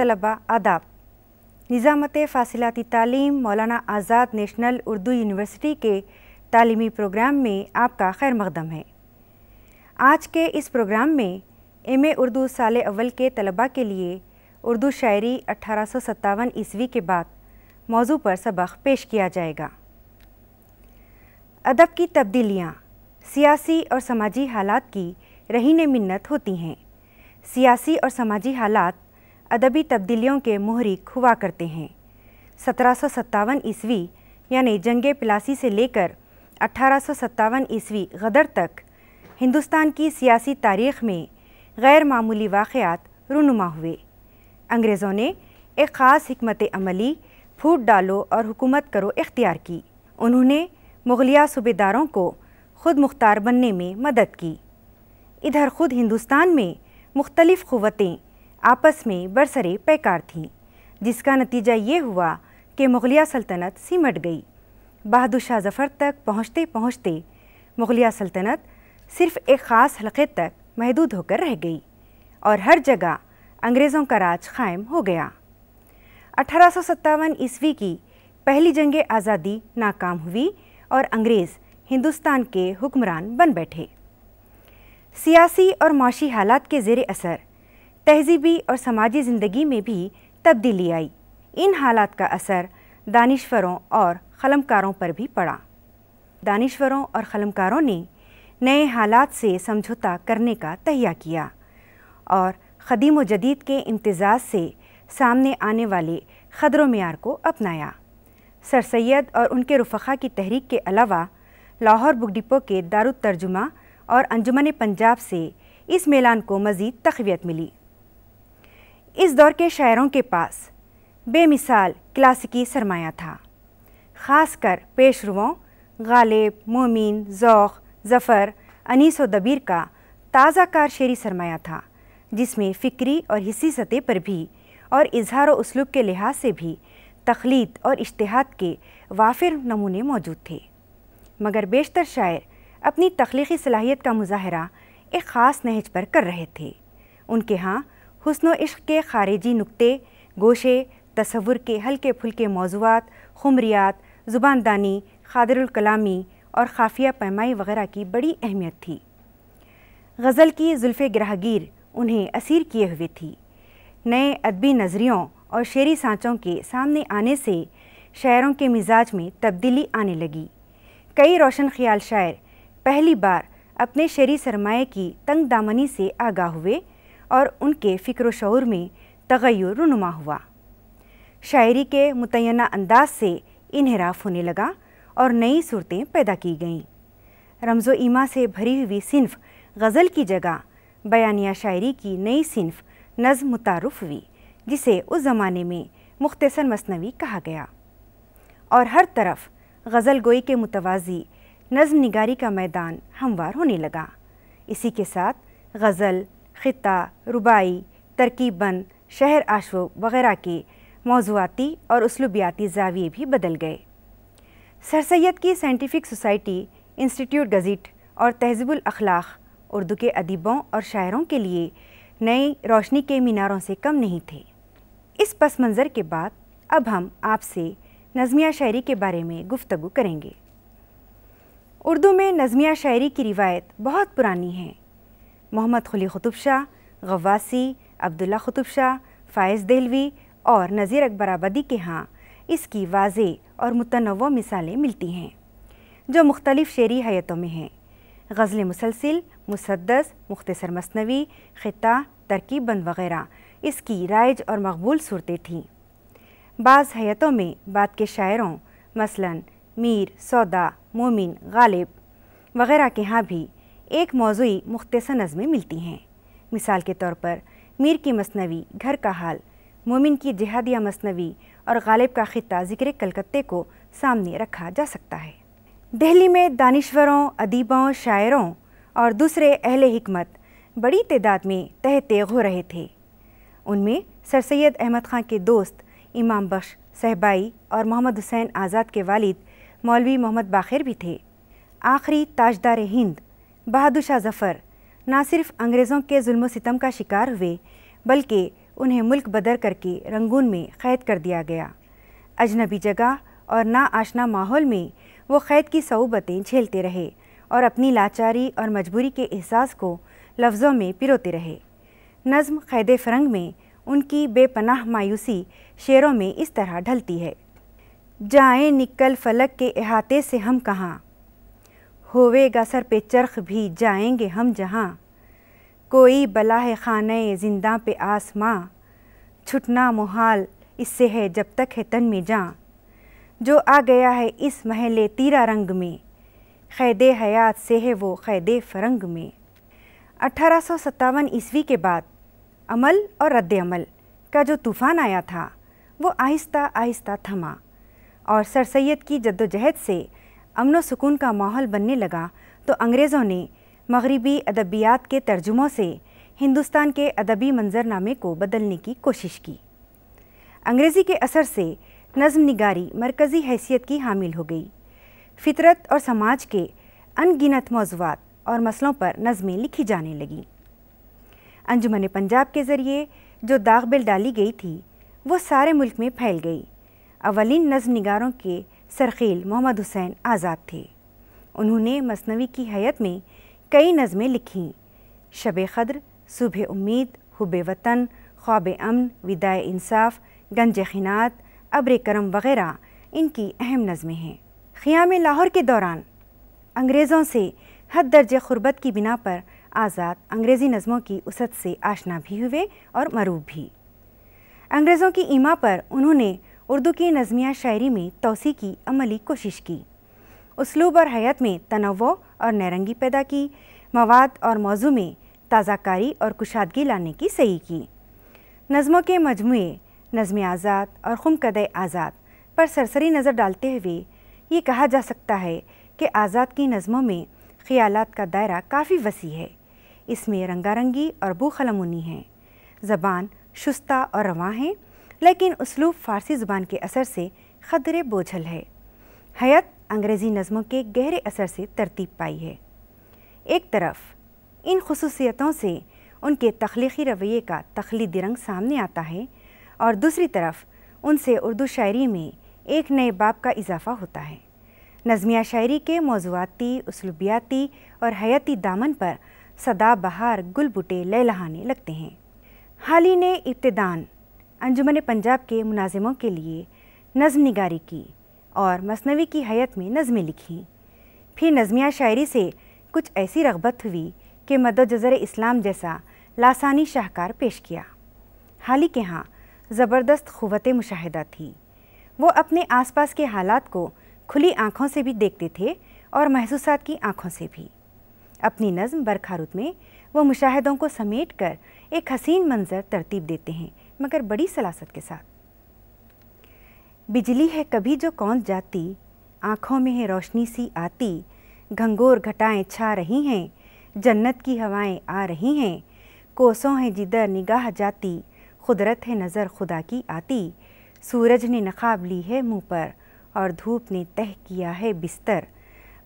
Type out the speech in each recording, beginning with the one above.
तलबा आदाब निज़ामत फ़ासिलती तालीम मौलाना आज़ाद नेशनल उर्दू यूनिवर्सिटी के तलीमी प्रोग्राम में आपका खैर मकदम है आज के इस प्रोग्राम में एम ए उर्दू साल अव्वल के तलबा के लिए उर्दू शायरी अठारह ईस्वी के बाद मौजू पर सबक पेश किया जाएगा अदब की तब्दीलियाँ सियासी और समाजी हालात की रहीन मन्नत होती हैं सियासी और समाजी हालात अदबी तब्दीलियों के मुहरिक हुआ करते हैं सत्रह ईस्वी यानी जंग पिलासी से लेकर अठारह ईस्वी गदर तक हिंदुस्तान की सियासी तारीख में गैर मामूली वाक़ात रूनुमा हुए अंग्रेज़ों ने एक ख़ास हमत अमली फूट डालो और हुकूमत करो इख्तियार की उन्होंने मुगलिया सूबेदारों को ख़ुद मुख्तार बनने में मदद की इधर ख़ुद हिंदुस्तान में मुख्तलिफ़ क़वतें आपस में बरसरे पैकार थीं जिसका नतीजा ये हुआ कि मुगलिया सल्तनत सिमट गई बहादुर शाह जफ़र तक पहुँचते पहुँचते मुगलिया सल्तनत सिर्फ एक ख़ास हल्के तक महदूद होकर रह गई और हर जगह अंग्रेज़ों का राज कायम हो गया अठारह ईस्वी की पहली जंग आज़ादी नाकाम हुई और अंग्रेज़ हिंदुस्तान के हुक्मरान बन बैठे सियासी और माशी हालात के ज़ेर असर तहजीबी और समाजी ज़िंदगी में भी तब्दीली आई इन हालात का असर दानश्वरों और ख़लमकारों पर भी पड़ा दानश्वरों और ख़लमकारों ने नए हालात से समझौता करने का तहिया किया और ख़दीम व जदीद के इम्तज़ाज़ से सामने आने वाले खदर मैार को अपनाया सर सैद और उनके रफ़ा की तहरीक के अलावा लाहौर बुक डिपो के दारुतर्जुमा और अंजुमन पंजाब से इस मेलान को मज़ीद तकवीत मिली इस दौर के शायरों के पास बेमिसाल क्लासिकी सरमाया था खासकर पेशरुओं गालिब मोमिन ज़ौक़ ज़फ़र अनीस व दबीर का ताज़ा कार शेरी सरमाया था जिसमें फ़िक्री और हिस्सी सतह पर भी और इजहार उसलूब के लिहाज से भी तख्लीत और इश्तहाद के वाफिर नमूने मौजूद थे मगर बेशतर शायर अपनी तख्लीकी सलाहियत का मुजाहरा एक ख़ास नहज पर कर रहे थे उनके यहाँ हसन इश्क के खारिजी नुक्ते गोशे तस्वुर के हल्के फुल्के मौजूद खमरियात ज़ुबानदानी खादरकलामी और खाफिया पैमाई वगैरह की बड़ी अहमियत थी गज़ल की जुल्फ़ ग्राहगीर उन्हें असीर किए हुए थी नए अदबी नज़रियों और शेरी सांचों के सामने आने से शायरों के मिजाज में तब्दीली आने लगी कई रोशन ख्याल शायर पहली बार अपने शेरी सरमाए की तंग दामनी से आगाह हुए और उनके फ़िक्र शौर में तगैर रनुमा हुआ शायरी के मुतना अंदाज से इनहराफ होने लगा और नई सूरतें पैदा की गईं रमज़ो ईमा से भरी हुई सिनफ गज़ल की जगह बयानिया शायरी की नई सिनफ नज़ मुतारफ़ हुई जिसे उस ज़माने में मुख्तसर मसनवी कहा गया और हर तरफ गज़ल गोई के मुतवाजी नज़म निगारी का मैदान हमवार होने लगा इसी के साथ गज़ल खिता रुबाई तरकीबन शहर आशो वगैरह के मौजूदी और उसलूबियाती जाविये भी बदल गए सर सैद की साइंटिफिक सोसाइटी इंस्टीट्यूट गज़ट और तहजबुल अखलाक उर्दू के अदीबों और शायरों के लिए नई रोशनी के मीनारों से कम नहीं थे इस पस मंज़र के बाद अब हम आपसे नज़मिया शायरी के बारे में गुफ्तु करेंगे उर्दू में नज़मिया शायरी की रिवायत बहुत पुरानी है मोहम्मद खुली ख़ुतुब शाह गवासी अब्दुल्ला ख़ुतुब शाह फ़ायज़ दहलवी और नज़ीर अकबर आबादी के यहाँ इसकी वाज और मुतनव मिसालें मिलती हैं जो मुख्तलिफ़ शेरी हयतों में हैं गज़ल मुसलसिल मुसदस मुख्तसर मसनवी ख़ता तरकीब बंद वगैरह इसकी राइज और मकबूल सूरतें थीं बाज़ हयतों में बाद के शायरों मसलन मीर सौदा मोमिन गालिब वगैरह के यहाँ भी एक मौजूदी मुख्तसर नज़में मिलती हैं मिसाल के तौर पर मीर की मसनवी घर का हाल मोमिन की जिहादिया मसनवी और गालिब का ख़िता ज़िक्र कलकत्ते को सामने रखा जा सकता है दिल्ली में दानश्वरों अदीबों शायरों और दूसरे अहल हमत बड़ी तदाद में तह तेग हो रहे थे उनमें सर सैद अहमद ख़ान के दोस्त इमाम बख्श सहबाई और मोहम्मद हुसैन आज़ाद के वालिद मौलवी मोहम्मद बाखिर भी थे आखिरी ताजदार हिंद बहादुर शाह जफ़र ना सिर्फ अंग्रेज़ों के जुल्म सितम का शिकार हुए बल्कि उन्हें मुल्क बदर करके रंगून में क़ैद कर दिया गया अजनबी जगह और ना आशना माहौल में वो क़ैद की सऊबतें झेलते रहे और अपनी लाचारी और मजबूरी के एहसास को लफ्ज़ों में पिरोते रहे नज़म क़ैद फरंग में उनकी बेपनाह मायूसी शेरों में इस तरह ढलती है जाए निकल फलक के अहाते से हम कहाँ होवेगा सर पे चरख भी जाएंगे हम जहाँ कोई बला है खाने जिंदा पे आसमां छुटना मुहाल इससे है जब तक है तन में जाँ जो आ गया है इस महल तीरा रंग में क़ैद हयात से है वो क़ैद फरंग में अठारह सौ सत्तावन ईस्वी के बाद अमल और रद्द अमल का जो तूफ़ान आया था वो आहिस्ता आहिस्ता थमा और सर सैद की जद्दोजहद से अमन सुकून का माहौल बनने लगा तो अंग्रेज़ों ने मगरबी अदबियात के तर्जुमों से हिंदुस्तान के अदबी मंजरनामे को बदलने की कोशिश की अंग्रेज़ी के असर से नजम नगारी मरकज़ी हैसियत की हामिल हो गई फितरत और समाज के अनगिनत मौजूद और मसलों पर नज़में लिखी जाने लगीं अंजुमन पंजाब के ज़रिए जो दाग बिल डाली गई थी वो सारे मुल्क में फैल गई अवलिन नजम नगारों के सरखील मोहम्मद हुसैन आज़ाद थे उन्होंने मसनवी की हयत में कई नज़में लिखीं शब ख़द्र सुबह उम्मीद हुब वतन ख्वाब अमन विदाए इंसाफ गंज खिनात अब्र करम वगैरह इनकी अहम नज़में हैं ख़ियाम लाहौर के दौरान अंग्रेज़ों से हद दर्ज ख़ुरबत की बिना पर आज़ाद अंग्रेज़ी नज़मों की उसत से आशना भी हुए और मरूब भी अंग्रेज़ों की ईमा पर उन्होंने उर्दू की नज़मिया शायरी में तोसी की अमली कोशिश की उसलूब और हयात में तनवो और नरंगी पैदा की मवाद और मौजू में ताज़ाकारी और कुशादगी लाने की सही की नज़मों के मजमू नज़म आज़ाद और खुम कद आज़ाद पर सरसरी नज़र डालते हुए ये कहा जा सकता है कि आज़ाद की नज़मों में ख्याल का दायरा काफ़ी वसी है इसमें रंगारंगी और बूखलमुनी है ज़बान शुस्ता और रवा हैं लेकिन उसलूब फ़ारसी ज़ुबान के असर से खदरे बोझल है हयात अंग्रेज़ी नज़मों के गहरे असर से तरतीब पाई है एक तरफ इन खसूसियतों से उनके तख्लीकी रवैये का तख्लीदी रंग सामने आता है और दूसरी तरफ उनसे उर्दू शायरी में एक नए बाब का इजाफ़ा होता है नज़मिया शायरी के मौजूदती उसलूबियाती और हयाती दामन पर सदा बहार गुल बुटे लहलहाने लगते हैं हाल ही ने इब्तदान अंजुमन पंजाब के मुनाजिमों के लिए नज़म निगारी की और मसनवी की हयत में नज़में लिखीं फिर नज़मिया शायरी से कुछ ऐसी रगबत हुई कि मदजर इस्लाम जैसा लासानी शाहकार पेश किया हाल ही के यहाँ ज़बरदस्त क़वत मुशाहिदा थी वो अपने आसपास के हालात को खुली आँखों से भी देखते थे और महसूसात की आँखों से भी अपनी नज़म बरखारुत में वो मुशाहों को समेट कर एक हसीन मंजर तरतीब देते हैं मगर बड़ी सलासत के साथ बिजली है कभी जो कौन जाती आँखों में है रोशनी सी आती घंगोर घटाएं छा रही हैं जन्नत की हवाएं आ रही हैं कोसों हैं जिधर निगाह जाती कुदरत है नज़र खुदा की आती सूरज ने नकाब ली है मुंह पर और धूप ने तह किया है बिस्तर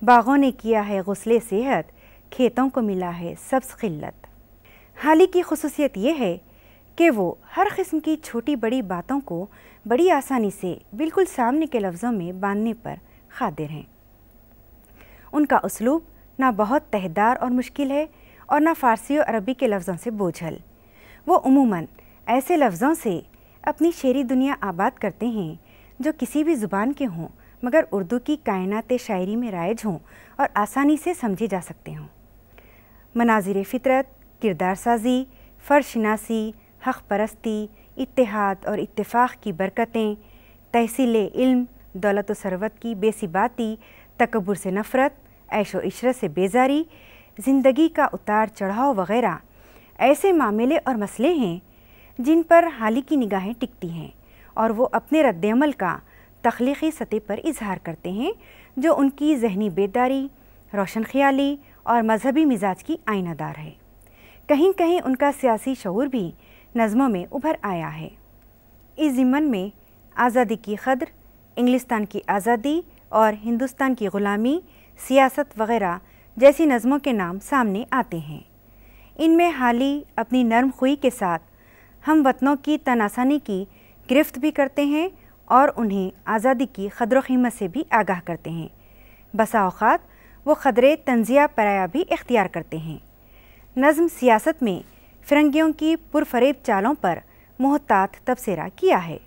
बागों ने किया है गसले सेहत खेतों को मिला है सब्स खिल्लत हाली की खसूसियत यह है कि वो हर किस्म की छोटी बड़ी बातों को बड़ी आसानी से बिल्कुल सामने के लफ्ज़ों में बांधने पर खादिर हैं उनका उसलूब ना बहुत तहदार और मुश्किल है और ना फ़ारसी और अरबी के लफ्ज़ों से बोझल वो उमूमन ऐसे लफ्ज़ों से अपनी शेरी दुनिया आबाद करते हैं जो किसी भी ज़ुबान के हों मगर उर्दू की कायनात शायरी में राइज हों और आसानी से समझे जा सकते हों मनाजिर फ़ितरत किरदार साजी फ़र्शनासी हक़ परस्ती इतिहाद और इतफ़ाक़ की बरकतें तहसील इल्म दौलत सरवत की बेसिबाती तकबर से नफ़रत ऐशो इशरत से बेजारी ज़िंदगी का उतार चढ़ाव वगैरह ऐसे मामले और मसले हैं जिन पर हाली की निगाहें टिकती हैं और वो अपने रद्दमल का तख्लीकी सतह पर इजहार करते हैं जो उनकी जहनी बेदारी रोशन ख्याली और मजहबी मिजाज की आइनादार है कहीं कहीं उनका सियासी शूर भी नज़मों में उभर आया है इस ज़िमन में आज़ादी की कदर इंग्लिस्तान की आज़ादी और हिंदुस्तान की ग़ुलामी सियासत वगैरह जैसी नज़मों के नाम सामने आते हैं इनमें ही अपनी नरम खुई के साथ हम वतनों की तनासानी की गिरफ्त भी करते हैं और उन्हें आज़ादी की कदर वीमत से भी आगाह करते हैं बसाओत वो खदरे तंजिया पराया भी इख्तियार करते हैं नज़म सियासत में फिरंगियों की पुरफरेब चालों पर मोहतात तबसरा किया है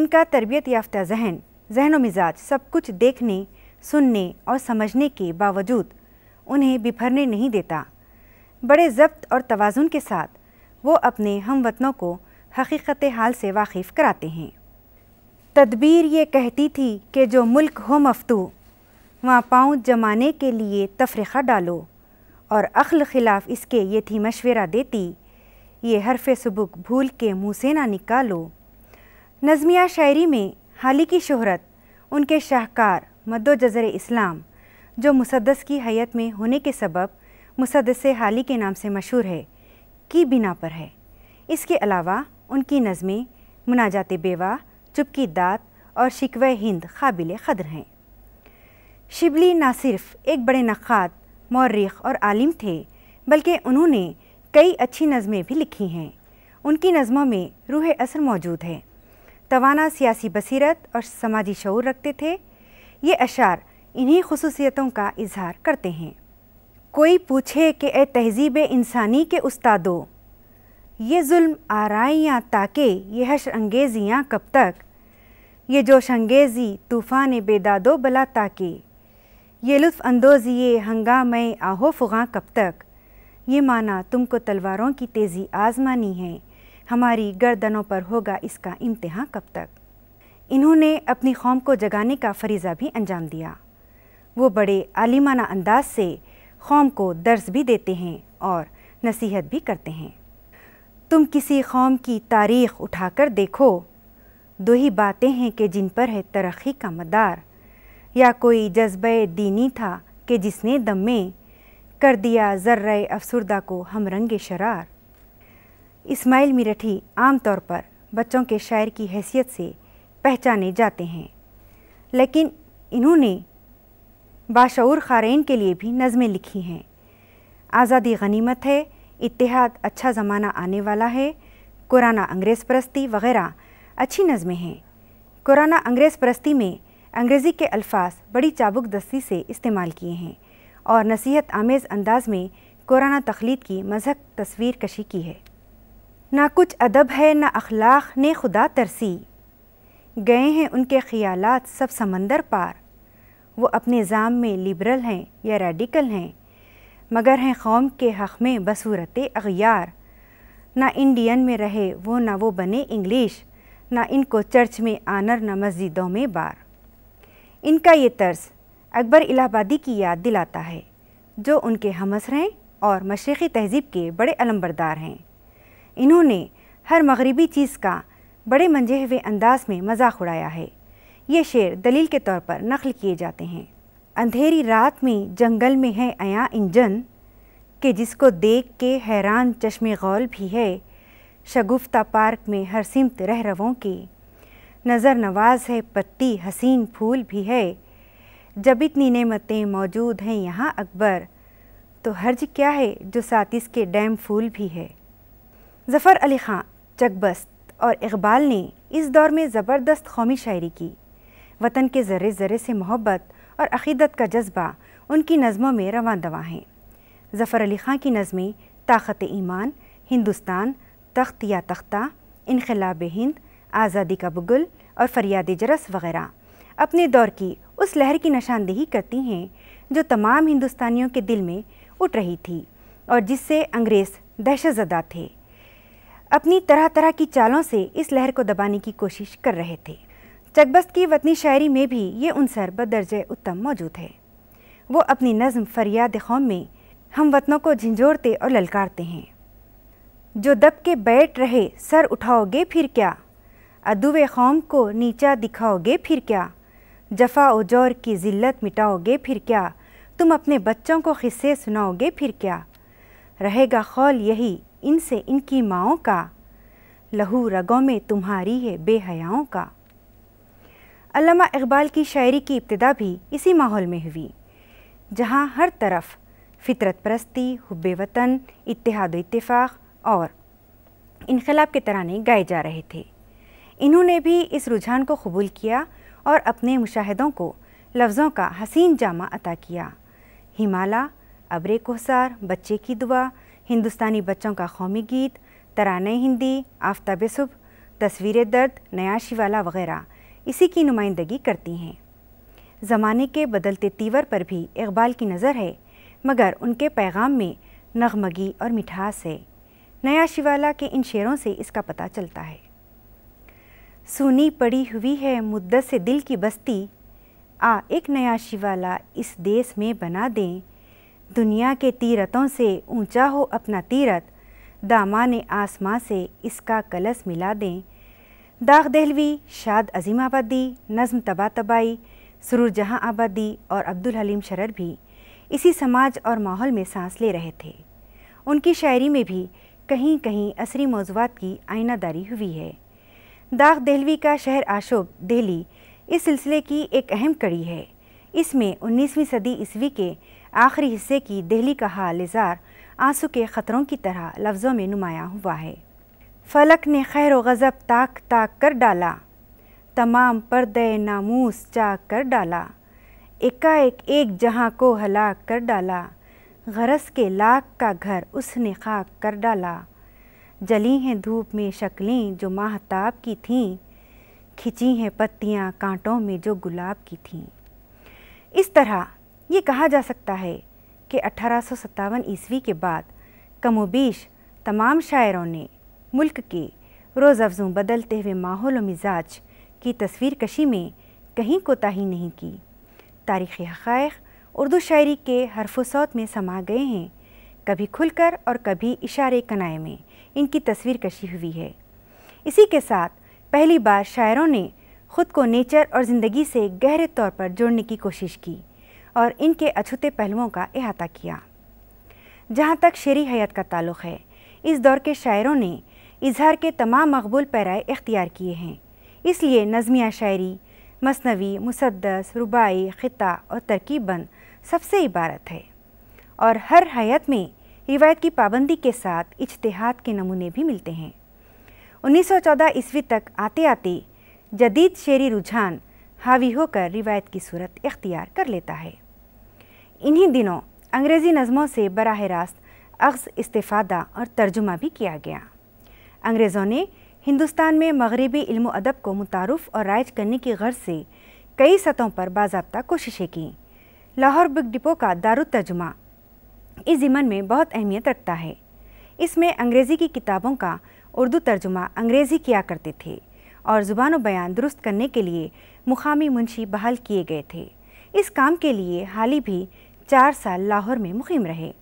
इनका तरबियत याफ्ता जहन जहन मिजाज सब कुछ देखने सुनने और समझने के बावजूद उन्हें बिफरने नहीं देता बड़े जब्त और तोज़ुन के साथ वो अपने हम वतनों को हकीकत हाल से वाकिफ़ कराते हैं तदबीर ये कहती थी कि जो मुल्क हो मफतू वहाँ पाँव जमाने के लिए तफरीक़ा डालो और अखल खिलाफ इसके ये थी मशवरा देती ये हरफ सबुक भूल के मुँह से ना निकालो नज़मिया शायरी में हाली की शहरत उनके शाहकार मद्दो जज़र इस्लाम जो मुसदस की हयत में होने के सबब मुसदस हाली के नाम से मशहूर है की बिना पर है इसके अलावा उनकी नज़में मुनाजात बेवा चुपकी दात और शिकव हिंद काबिल क़द्र हैं शिबली ना सिर्फ़ एक बड़े नक़ात मौरख और आलिम थे बल्कि उन्होंने कई अच्छी नज़में भी लिखी हैं उनकी नज़मों में रूह असर मौजूद है तोाना सियासी बसरत और समाजी शूर रखते थे ये अशार इन्हीं खसूसियतों का इजहार करते हैं कोई पूछे कि ए तहजीब इंसानी के उस्तादो ये जुल्म आरियाँ ताके ये हश अंगेजियाँ कब तक ये जोश अंगेज़ी तूफ़ान बेदादो बला ताके ये लुफानंदोज अंदोज़ ये हंगाम आहो फुगा कब तक ये माना तुमको तलवारों की तेज़ी आजमानी है हमारी गर्दनों पर होगा इसका इम्तहा कब तक इन्होंने अपनी कौम को जगाने का फरीज़ा भी अंजाम दिया वो बड़े आलिमाना अंदाज से कौम को दर्ज भी देते हैं और नसीहत भी करते हैं तुम किसी कौम की तारीख उठाकर देखो दो ही बातें हैं कि जिन पर है तरक्की का मदार या कोई जज्ब दीनी था कि जिसने दम में कर दिया जर्र अफसरदा को हम रंगे शरार इस्माइल मिरठी आम तौर पर बच्चों के शायर की हैसियत से पहचाने जाते हैं लेकिन इन्होंने बाशूर ख़ारेन के लिए भी नज़में लिखी हैं आज़ादी गनीमत है इतिहाद अच्छा ज़माना आने वाला है कुराना अंग्रेज़ परस्ती वगैरह अच्छी नज़में हैं कुराना अंग्रेज़ परस्ती में अंग्रेज़ी के अल्फाज बड़ी चाबुक दस्ती से इस्तेमाल किए हैं और नसीहत आमेज़ अंदाज में कोरोना तख्लीद की मजहक तस्वीर कशी की है ना कुछ अदब है ना अखलाक ने खुदा तरसी गए हैं उनके ख्याल सब समंदर पार वो अपने जाम में लिबरल हैं या रेडिकल हैं मगर हैं कौम के हक़ में बसूरत अगियार ना इंडियन में रहे वो ना वो बने इंग्लिश ना इनको चर्च में आनर ना मस्जिदों में बार इनका ये तर्स अकबर इलाहाबादी की याद दिलाता है जो उनके हमसर हैं और मशरक़ी तहज़ीब के बड़े अलमबरदार हैं इन्होंने हर मगरबी चीज़ का बड़े मंजे हुए अंदाज में मजाक उड़ाया है ये शेर दलील के तौर पर नकल किए जाते हैं अंधेरी रात में जंगल में है अया इंजन के जिसको देख के हैरान चश्मे गौल भी है शगुफ्ता पार्क में हर सिमत रह रवों के नज़र नवाज है पत्ती हसीन फूल भी है जब इतनी नेमतें मौजूद हैं यहाँ अकबर तो हर्ज क्या है जो सातिस के डैम फूल भी है ज़फ़र अली ख़ान चकबस्त और इकबाल ने इस दौर में ज़बरदस्त कौमी शायरी की वतन के ज़र्रे ज़र्रे से मोहब्बत और अकीदत का जज्बा उनकी नज़मों में रवा दवा हैं ज़फ़र अली ख़ान की नज़में ताकत ईमान हिंदुस्तान तख्त या तख्ता इनखलाब हिंद आज़ादी का बुगुल और फरियाद जरस वगैरह अपने दौर की उस लहर की निशानदेही करती हैं जो तमाम हिंदुस्तानियों के दिल में उठ रही थी और जिससे अंग्रेज़ दहशतजदा थे अपनी तरह तरह की चालों से इस लहर को दबाने की कोशिश कर रहे थे चकबस्त की वतनी शायरी में भी ये उनसर बदरज उत्तम मौजूद है वो अपनी नज़म फरियाद कौम में हम वतनों को झंझोड़ते और ललकारते हैं जो दब के बैठ रहे सर उठाओगे फिर क्या अदुव कौम को नीचा दिखाओगे फिर क्या जफा जोर की ज़िल्लत मिटाओगे फिर क्या तुम अपने बच्चों को ख़िस्से सुनाओगे फिर क्या रहेगा खौल यही इनसे इनकी माओं का लहू रगों में तुम्हारी है बेहयाओं का अल्लामा इकबाल की शायरी की इब्तदा भी इसी माहौल में हुई जहाँ हर तरफ फितरत परस्ती हुब वतन इतिहाद इतफ़ाक़ और इनकलाब के तराने गाए जा रहे थे इन्होंने भी इस रुझान को कबूल किया और अपने मुशाहदों को लफ्ज़ों का हसीन जामा अता किया हिमाला अबरे कोसार बच्चे की दुआ हिंदुस्तानी बच्चों का कौमी गीत तरान हिंदी आफ्ताब सुबह तस्वीर दर्द नया शिवाला वगैरह इसी की नुमाइंदगी करती हैं ज़माने के बदलते तीवर पर भी इकबाल की नज़र है मगर उनके पैगाम में नगमगी और मिठास है नया शिवाला के इन शेरों से इसका पता चलता है सुनी पड़ी हुई है मुद्दत से दिल की बस्ती आ एक नया शिवाला इस देश में बना दें दुनिया के तीरथों से ऊंचा हो अपना तीरथ दामा ने आसमां से इसका कलस मिला दें दाग दहलवी शाद अजीम आबादी नज़म तबा तबाई सुरूर जहाँ आबादी और अब्दुल हलीम शरर भी इसी समाज और माहौल में सांस ले रहे थे उनकी शायरी में भी कहीं कहीं असरी मौजूद की आइनादारी हुई है दाग दहलवी का शहर आशोब दिल्ली इस सिलसिले की एक अहम कड़ी है इसमें 19वीं सदी ईस्वी के आखिरी हिस्से की दिल्ली का हाल इजार आंसू के ख़तरों की तरह लफ्ज़ों में नुमाया हुआ है फलक ने खैर गज़ब ताक ताक कर डाला तमाम पर्द नामूस चाक कर डाला एकाएक एक, एक जहां को हलाक कर डाला गरस के लाख का घर उसने खाक कर डाला जली हैं धूप में शक्लें जो माहताब की थीं खिंची हैं पत्तियां कांटों में जो गुलाब की थीं इस तरह ये कहा जा सकता है कि अठारह ईस्वी के बाद कमोबीश तमाम शायरों ने मुल्क के रोज़ अफजों बदलते हुए माहौल और मिजाज की तस्वीर कशी में कहीं कोताही नहीं की तारीख़ हक़ उर्दू शायरी के हरफ सौत में समा गए हैं कभी खुलकर और कभी इशारे कनाए में इनकी तस्वीर कशी हुई है इसी के साथ पहली बार शायरों ने खुद को नेचर और ज़िंदगी से गहरे तौर पर जोड़ने की कोशिश की और इनके अछूते पहलुओं का अहाता किया जहाँ तक शेरी हयात का ताल्लुक़ है इस दौर के शायरों ने इजहार के तमाम मकबूल पैराए इख्तियार किए हैं इसलिए नज़मिया शायरी मसनवी मुसदस रुबाई ख़िता और तरकीबन सबसे इबारत है और हर हयात में रिवायत की पाबंदी के साथ इजतहाद के नमूने भी मिलते हैं 1914 ईस्वी तक आते आते जदीद शेरी रुझान हावी होकर रिवायत की सूरत इख्तियार कर लेता है इन्हीं दिनों अंग्रेज़ी नज़मों से बरह रास्त अक्स इस्ता और तर्जुमा भी किया गया अंग्रेज़ों ने हिंदुस्तान में मगरबी इल्म अदब को मुतारफ़ और राइज करने की गर्ज से कई सतहों पर बाबा कोशिशें की लाहौर बुक डिपो का तर्जुमा इस ज़िमन में बहुत अहमियत रखता है इसमें अंग्रेज़ी की किताबों का उर्दू तर्जुमा अंग्रेज़ी किया करते थे और ज़ुबान बयान दुरुस्त करने के लिए मुकामी मुंशी बहाल किए गए थे इस काम के लिए हाल ही भी चार साल लाहौर में मुहिम रहे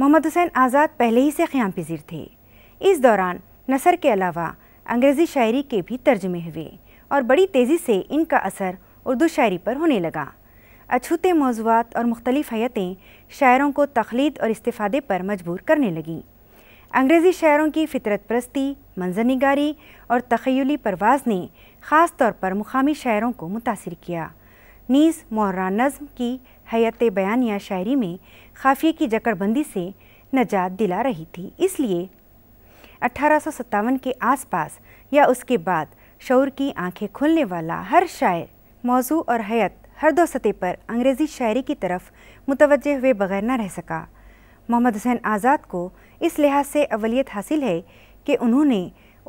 मोहम्मद हुसैन आज़ाद पहले ही से क़्याम पजीर थे इस दौरान नसर के अलावा अंग्रेज़ी शायरी के भी तर्जमे हुए और बड़ी तेज़ी से इनका असर उर्दू शायरी पर होने लगा अछूते मौजूद और मुख्तलिफ़ हयतें शायरों को तख्लीद और इस्तीफ़ादे पर मजबूर करने लगीं अंग्रेज़ी शायरों की फितरत परस्ती मंजर नगारी और तखयली परवाज़ ने ख़ास तौर पर मुकामी शायरों को मुतासर किया नीज़ मौरान नज़म की हयात या शायरी में खाफिए की जकड़बंदी से नजात दिला रही थी इसलिए अठारह के आसपास या उसके बाद शौर की आंखें खुलने वाला हर शायर मौजू और हयत हर दो सतह पर अंग्रेज़ी शायरी की तरफ मुतवजह हुए बगैर ना रह सका मोहम्मद हुसैन आज़ाद को इस लिहाज से अवलियत हासिल है कि उन्होंने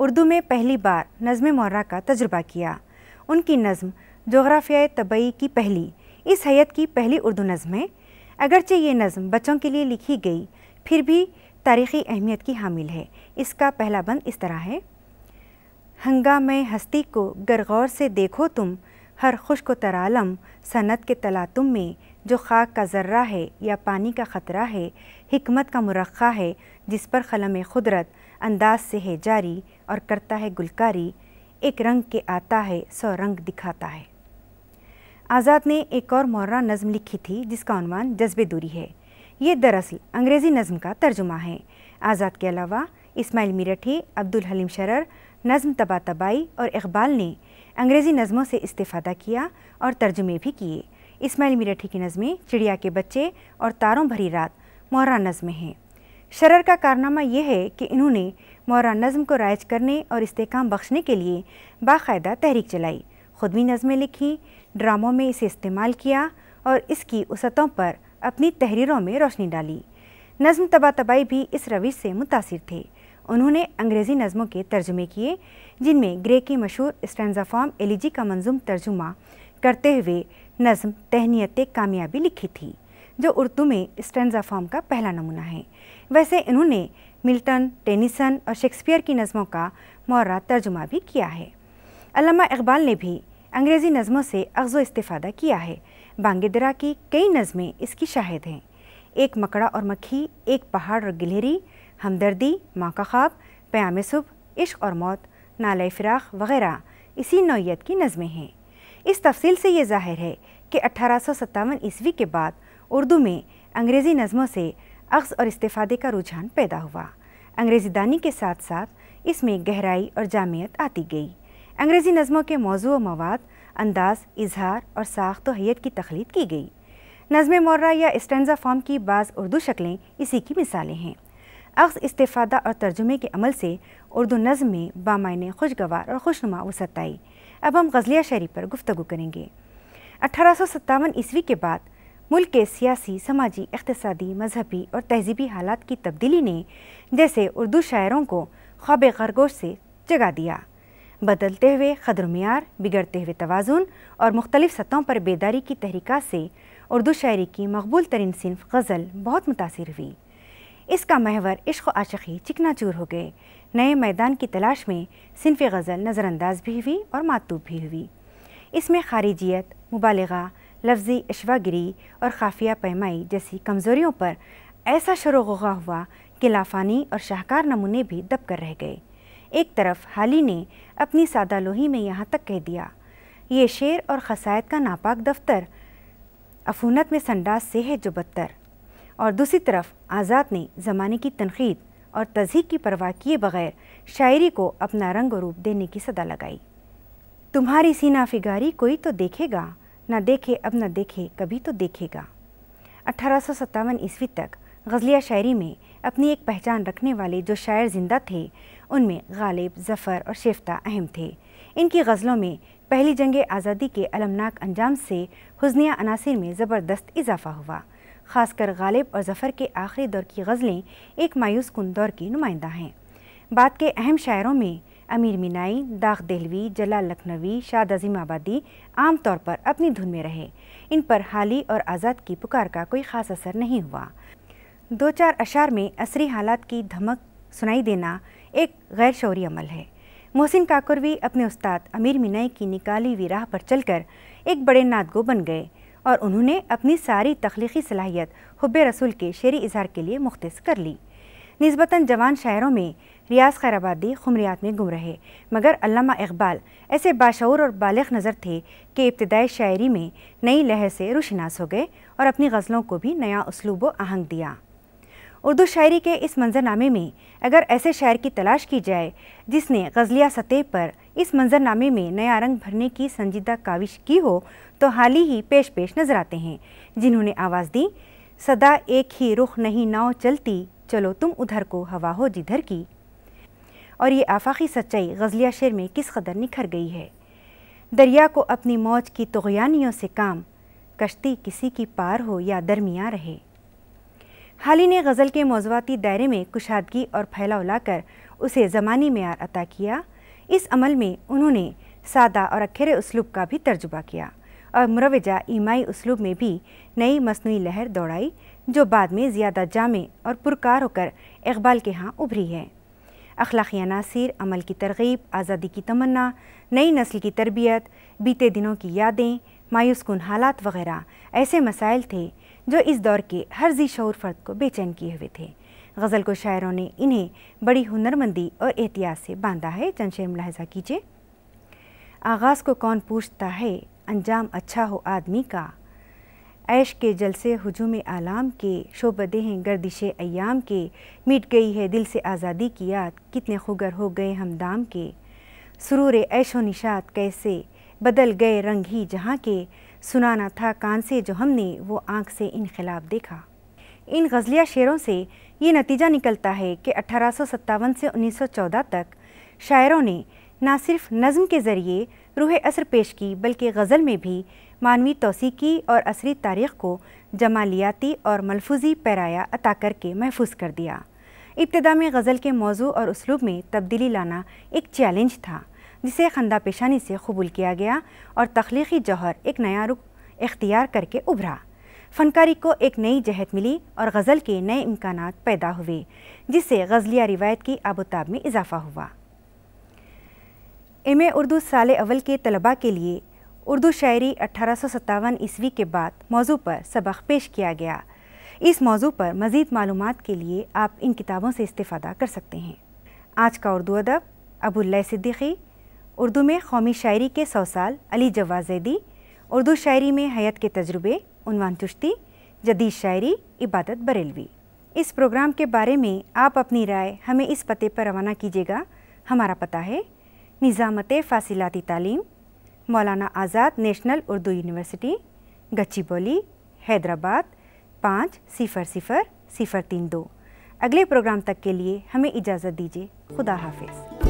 उर्दू में पहली बार नज़म मौर्रा का तजुर्बा किया उनकी नज़म जोग्राफिया तबई की पहली इस हैत की पहली उर्दू नज़म है अगरचे ये नज़म बच्चों के लिए लिखी गई फिर भी तारीख़ी अहमियत की हामिल है इसका पहला बंद इस तरह है हंगामे हस्ती को गरगौर से देखो तुम हर खुश्क को तरालम सनत के तलातुम में जो खाक का जर्रा है या पानी का ख़तरा है हमत का मुरखा है जिस पर ख़लम ख़ुदरत अंदाज से है जारी और करता है गुलकारी एक रंग के आता है सौ रंग दिखाता है आज़ाद ने एक और मौरा नज़म लिखी थी जिसका अनवान जज्बे दूरी है ये दरअसल अंग्रेज़ी नज़म का तर्जुमा है आज़ाद के अलावा इस्माइल मीरठी अब्दुल हलीम शरर नज़म तबा तबाई और इकबाल ने अंग्रेज़ी नज़मों से इस्तेफादा किया और तर्जुमे भी किए इसमाइल मिराठी की नज़में चिड़िया के बच्चे और तारों भरी रात मौरा नज़में हैं शरर का कारनामा यह है कि इन्होंने मौरा नज़म को राइज करने और इस्तेकाम बख्शने के लिए बाकायदा तहरीक चलाई ख़ुद भी नज़में लिखीं ड्रामों में इसे इस्तेमाल किया और इसकी उसतों पर अपनी तहरीरों में रोशनी डाली नज़म तबा तबाही भी इस रविश से मुतासर थे उन्होंने अंग्रेज़ी नज़मों के तर्जुमे किए जिनमें ग्रे की मशहूर स्टैंडा फॉर्म एलिजी का मंजूम तर्जुमा करते हुए नज़म तहनीत कामयाबी लिखी थी जो उर्दू में स्टैंडा फॉर्म का पहला नमूना है वैसे इन्होंने मिल्टन टेनिसन और शेक्सपियर की नज़मों का मौर तर्जुमा भी किया है अलामा इकबाल ने भी अंग्रेज़ी नज़मों से अगज़ो इस्तीफ़ादा किया है बांगेदरा की कई नज़में इसकी शाहिद हैं एक मकड़ा और मक्खी एक पहाड़ और गिलहरी हमदर्दी माँ का ख्वाब प्याम सुबह इश्क और मौत नाल फ़िराक वगैरह इसी नौीयत की नज़में हैं इस तफसील से ये जाहिर है कि अट्ठारह सौ सत्तावन ईस्वी के बाद उर्दू में अंग्रेज़ी नज़मों से अक्स और इस्तेफादे का रुझान पैदा हुआ अंग्रेज़ी दानी के साथ साथ इसमें गहराई और जामियत आती गई अंग्रेज़ी नज़मों के मौजू मवाद अंदाज इजहार और साख्त तो हैत की तख्लीद की गई नज़म मौर्रा या स्टेंजा फॉर्म की बाज़ उर्दू शक्लें इसी की मिसालें हैं अक्स इस्तेफादा और तर्जुमे के अमल से उर्दू नज़म में बामायने खुशगवार और खुशनुमा वसत आई अब हम गज़लिया शायरी पर गुफ्तु करेंगे अठारह सौ सत्तावन ईस्वी के बाद मुल्क के सियासी समाजी अकतदी मजहबी और तहजीबी हालात की तब्दीली ने जैसे उर्दू शायरों को ख्वाब खरगोश से जगा दिया बदलते हुए मैार बिगड़ते हुए तोज़ुन और मुख्तलिफ़ सतहों पर बेदारी की तहरीक से उर्दू शायरी की मकबूल तरीन सिनफ गज़ल बहुत मुतासर हुई इसका महवर इश्क चिकना चिकनाचूर हो गए नए मैदान की तलाश में सिनफ़ गज़ल नज़रअंदाज भी हुई और मातूब भी हुई इसमें खारिजियत मुबालगा लफ्ज़ी अशवागिरी और खाफिया पैमाई जैसी कमज़ोरियों पर ऐसा शरोगा हुआ कि लाफानी और शाहकार नमूने भी दब कर रह गए एक तरफ हाली ने अपनी सादा लोही में यहाँ तक कह दिया ये शेर और खसायत का नापाक दफ्तर अफूनत में संडास से है जो बदतर और दूसरी तरफ आज़ाद ने ज़माने की तनखीद और तजीक की परवाह किए बगैर शायरी को अपना रंग रूप देने की सदा लगाई तुम्हारी सीना फिगारी कोई तो देखेगा ना देखे अब ना देखे कभी तो देखेगा अठारह ईस्वी तक गज़लिया शायरी में अपनी एक पहचान रखने वाले जो शायर जिंदा थे उनमें गालिब जफ़र और शेफ्ता अहम थे इनकी गज़लों में पहली जंग आज़ादी के अलमनाक अंजाम से हजनिया अनासर में ज़बरदस्त इजाफा हुआ खासकर गालिब और जफ़र के आखिरी दौर की गज़लें एक मायूस कन दौर की नुमाइंदा हैं बाद के अहम शायरों में अमीर मीनाई दाग दहलवी जला लखनवी शाद अजीम आबादी आम तौर पर अपनी धुन में रहे इन पर हाली और आज़ाद की पुकार का कोई ख़ास असर नहीं हुआ दो चार अशार में असरी हालात की धमक सुनाई देना एक गैर शौरी अमल है मोहसिन काकुरवी अपने उस्ताद अमीर मीनाई की निकाली हुई राह पर चलकर एक बड़े नादगो बन गए और उन्होंने अपनी सारी तख्लीकी सलाहियत हब रसूल के शेरी इजहार के लिए मुख्त कर ली नस्बता जवान शायरों में रियाज खैराबादी खुमरियात में गुम रहे मगर अलामा इकबाल ऐसे बाशूर और बालग नज़र थे कि इब्तदाई शायरी में नई लहर से रुशनास हो गए और अपनी गज़लों को भी नया उसलूब आहंग दिया उर्दू शायरी के इस मंजरनामे में अगर ऐसे शायर की तलाश की जाए जिसने गज़लिया सतह पर इस मंजरनामे में नया रंग भरने की संजीदा काविश की हो तो हाल ही पेश पेश नजर आते हैं जिन्होंने आवाज़ दी सदा एक ही रुख नहीं नाव चलती चलो तुम उधर को हवा हो जिधर की और ये आफाकी सच्चाई गज़लिया शेर में किस कदर निखर गई है दरिया को अपनी मौज की तुगयानियों से काम कश्ती किसी की पार हो या दरमिया रहे हाल ही ने गज़ल के मौजवाती दायरे में कुशादगी और फैलाव लाकर उसे ज़मानी मैार अता किया इस अमल में उन्होंने सादा और अखेरे उसलूब का भी तर्जुबा किया और मुरवजा ईमाई उसलूब में भी नई मसनू लहर दौड़ाई जो बाद में ज़्यादा जामे और पुरकार होकर इकबाल के यहाँ उभरी है अखलाक़ी अनासर अमल की तरगीब आज़ादी की तमन्ना नई नस्ल की तरबियत बीते दिनों की यादें मायूसकुन हालात वगैरह ऐसे मसाइल थे जो इस दौर के हर्जी शौर फ़र्द को बेचैन किए हुए थे गज़ल को शायरों ने इन्हें बड़ी हुनरमंदी और एहतियात से बांधा है चंद शेर मुलाहजा कीजिए आगाज़ को कौन पूछता है अंजाम अच्छा हो आदमी का ऐश के जलसे हजूम आलाम के शोबदे हैं गर्दिश अयाम के मिट गई है दिल से आज़ादी की याद कितने खुगर हो गए हम दाम के सुरूर ऐशो निशात कैसे बदल गए रंग ही जहाँ के सुनाना था कान से जो हमने वो आँख से इनखिलाब देखा इन गज़लिया शेरों से ये नतीजा निकलता है कि अठारह से उन्नीस तक शायरों ने ना सिर्फ नज़म के ज़रिए रूह असर पेश की बल्कि गज़ल में भी मानवी तोसीकी और असरी तारीख़ को जमालियाती और मलफूजी पैराया अता करके महफूज कर दिया इब्तदा में गज़ल के मौजू और उसलूब में तब्दीली लाना एक चैलेंज था जिसे खंदा पेशानी से कबूल किया गया और तख्लीकी जौहर एक नया रुख इख्तियार करके उभरा फनकारी को एक नई जहत मिली और गज़ल के नए इम्कान पैदा हुए जिससे गज़लिया रिवायत की आबोताब में इजाफा हुआ एम ए उर्दू साल अवल के तलबा के लिए उर्दू शायरी अठारह ईस्वी के बाद मौजू पर सबक पेश किया गया इस मौजू पर मज़ीद मालूम के लिए आप इन किताबों से इस्ता कर सकते हैं आज का उर्दू अदब अबुल्ला सिद्दीकी उर्दू में कौमी शायरी के सौ साल अली जवाजैदी उर्दू शायरी में हयात के तजुर्बे उनवान तुश्ती जदीद शायरी इबादत बरेलवी इस प्रोग्राम के बारे में आप अपनी राय हमें इस पते पर रवाना कीजिएगा हमारा पता है निज़ामत फासिलती तालीम मौलाना आज़ाद नेशनल उर्दू यूनिवर्सिटी गच्ची बोली हैदराबाद पाँच सिफ़र सिफ़र सिफ़र तीन दो अगले प्रोग्राम तक के लिए हमें इजाज़त दीजिए खुदा हाफिज़